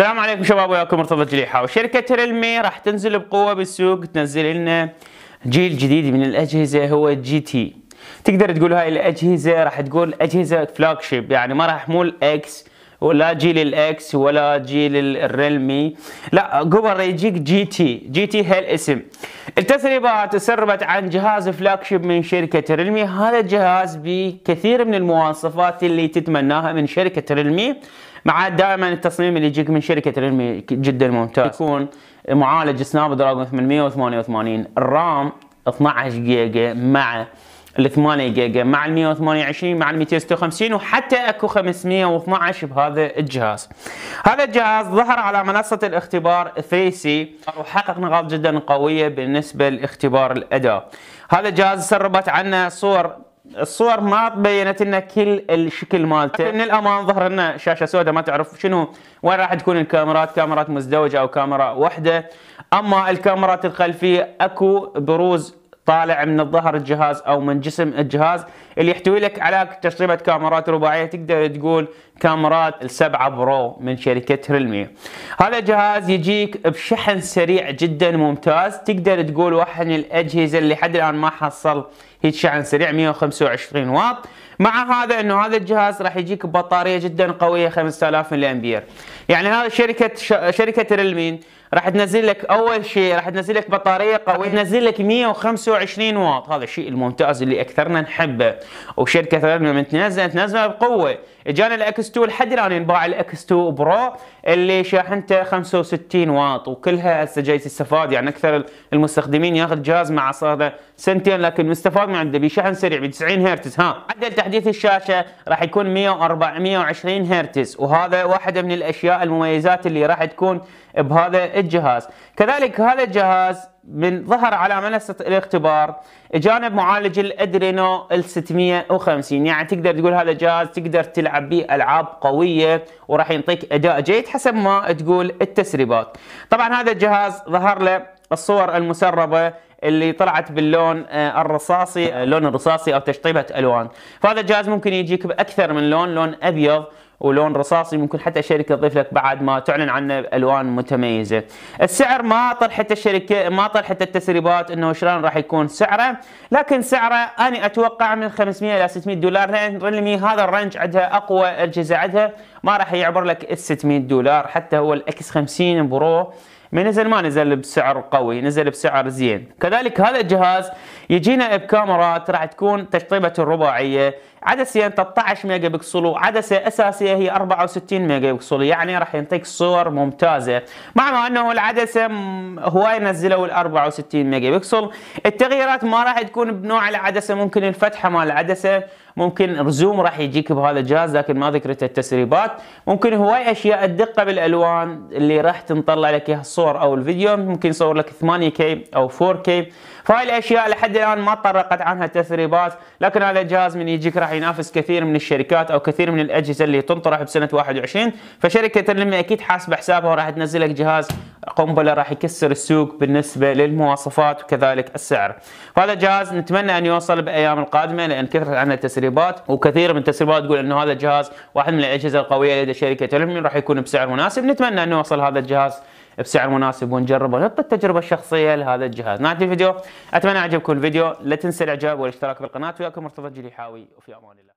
السلام عليكم شباب وياكم مرتضى جليحه وشركه ريلمي راح تنزل بقوه بالسوق تنزل لنا جيل جديد من الاجهزه هو جي تي تقدر تقول هاي الاجهزه راح تقول اجهزه فلاج يعني ما راح مو الاكس ولا جيل الاكس ولا جيل الريلمي لا قبل يجيك جي تي جي تي هالاسم التسريبات تسربت عن جهاز فلاكشيب من شركة ريلمي هذا الجهاز بكثير من المواصفات اللي تتمناها من شركة ريلمي مع دائما التصميم اللي يجيك من شركة ريلمي جدا ممتاز يكون معالج سناب دراجون 888 الرام 12 جيجا مع ال 8 جيجا مع ال 128 مع ال 256 وحتى اكو 512 بهذا الجهاز. هذا الجهاز ظهر على منصه الاختبار 3 c وحقق نقاط جدا قويه بالنسبه لاختبار الاداء. هذا الجهاز سربت عنه صور الصور ما بينت لنا كل الشكل مالته من الامام ظهر لنا شاشه سوداء ما تعرف شنو وين راح تكون الكاميرات كاميرات مزدوجه او كاميرا واحده اما الكاميرات الخلفيه اكو بروز طالع من الظهر الجهاز او من جسم الجهاز اللي يحتوي لك على تشطيبه كاميرات رباعيه تقدر تقول كاميرات السبعة برو من شركة ريلمي هذا الجهاز يجيك بشحن سريع جدا ممتاز تقدر تقول واحد من الأجهزة اللي حد الآن ما حصل هيك شحن سريع 125 واط مع هذا انه هذا الجهاز راح يجيك بطارية جدا قويه 5000 ملي امبير يعني هذا شركه شركه ريلمين راح تنزل لك اول شيء راح تنزل لك بطاريه قويه تنزل لك 125 واط هذا الشيء الممتاز اللي اكثرنا نحبه وشركه ريلمين من تنزل تنزله بقوه اجانا الاكس 2 لحد الان ينباع الاكس 2 برو اللي شاحنته 65 واط وكلها هسه جاي تستفاد يعني اكثر المستخدمين ياخذ جهاز مع صار سنتين لكن مستفاد من عنده بشحن سريع ب 90 هرتز ها عدل تحديث الشاشه راح يكون 104 120 هرتز وهذا واحد من الاشياء المميزات اللي راح تكون بهذا الجهاز كذلك هذا الجهاز من ظهر على منصة الاختبار جانب معالج الادرينو ال 650 يعني تقدر تقول هذا جهاز تقدر تلعب به العاب قوية وراح يعطيك اداء جيد حسب ما تقول التسريبات طبعا هذا الجهاز ظهر له الصور المسربة اللي طلعت باللون آه، الرصاصي اللون آه، الرصاصي او تشطيبة الوان فهذا الجهاز ممكن يجيك باكثر من لون لون ابيض ولون رصاصي ممكن حتى الشركه تضيف لك بعد ما تعلن عنه الوان متميزه السعر ما طرحت الشركه ما طرحت التسريبات انه شلون راح يكون سعره لكن سعره انا اتوقع من 500 الى 600 دولار لان ريلمي هذا الرنج عندها اقوى اجهزه عندها ما راح يعبر لك ال 600 دولار حتى هو الاكس 50 برو ما نزل ما نزل بسعر قوي نزل بسعر زين كذلك هذا الجهاز يجينا بكاميرات راح تكون تشطيبة الرباعية عدسة 13 ميجا بكسل وعدسة أساسية هي 64 ميجا بكسل يعني راح ينطيك صور ممتازة مع أنه العدسة هواي نزلوا ال 64 ميجا بكسل التغييرات ما راح تكون بنوع العدسة ممكن الفتحة مال العدسة ممكن رزوم راح يجيك بهذا الجهاز لكن ما ذكرت التسريبات ممكن هواي اشياء الدقه بالالوان اللي راح تنطلع لك اياها الصور او الفيديو ممكن يصور لك 8K او 4K فهاي الاشياء لحد الان ما تطرقت عنها التسريبات لكن هذا الجهاز من يجيك راح راح ينافس كثير من الشركات او كثير من الاجهزه اللي تنطرح بسنه 21 فشركه لما اكيد حاسبه حسابها وراح تنزل لك جهاز قنبله راح يكسر السوق بالنسبه للمواصفات وكذلك السعر فهذا جهاز نتمنى ان يوصل بايام القادمه لان كثرت عنه التسريبات وكثير من التسريبات تقول انه هذا الجهاز واحد من الاجهزه القويه لدى شركه تلميون راح يكون بسعر مناسب نتمنى انه يوصل هذا الجهاز بسعر مناسب ونجربه ونحط التجربه الشخصيه لهذا الجهاز نهايه الفيديو اتمنى عجبكم الفيديو لا تنسى الاعجاب والاشتراك بالقناه وياكم مرتضى الجليحاوي وفي امان الله